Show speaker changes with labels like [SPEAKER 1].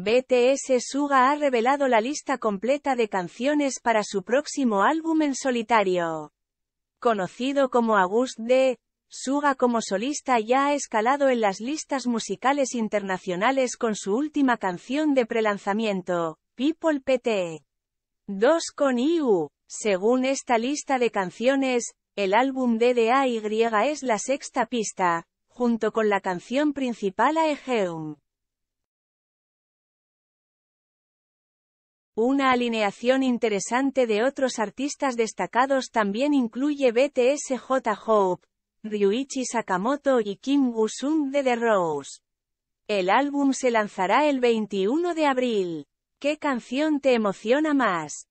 [SPEAKER 1] BTS Suga ha revelado la lista completa de canciones para su próximo álbum en solitario. Conocido como August D. Suga como solista ya ha escalado en las listas musicales internacionales con su última canción de prelanzamiento, People PT. 2 con IU. Según esta lista de canciones, el álbum DDAY es la sexta pista, junto con la canción principal Aegeum. Una alineación interesante de otros artistas destacados también incluye BTS J. Hope, Ryuichi Sakamoto y Kim Woo-sung de The Rose. El álbum se lanzará el 21 de abril. ¿Qué canción te emociona más?